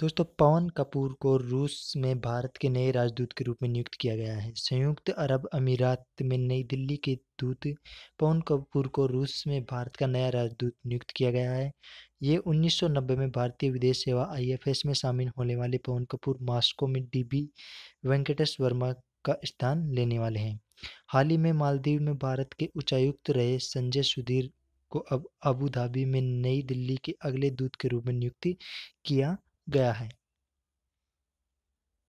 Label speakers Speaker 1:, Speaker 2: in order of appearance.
Speaker 1: दोस्तों पवन कपूर को रूस में भारत के नए राजदूत के रूप में नियुक्त किया गया है संयुक्त अरब अमीरात में नई दिल्ली के दूत पवन कपूर को रूस में भारत का नया राजदूत नियुक्त किया गया है ये 1990 में भारतीय विदेश सेवा आईएफएस में शामिल होने वाले पवन कपूर मॉस्को में डीबी वेंकटेश वर्मा का स्थान लेने वाले हैं हाल ही में मालदीव में भारत के उच्चायुक्त रहे संजय सुधीर को अब अबू धाबी में नई दिल्ली के अगले दूत के रूप में नियुक्ति किया गया है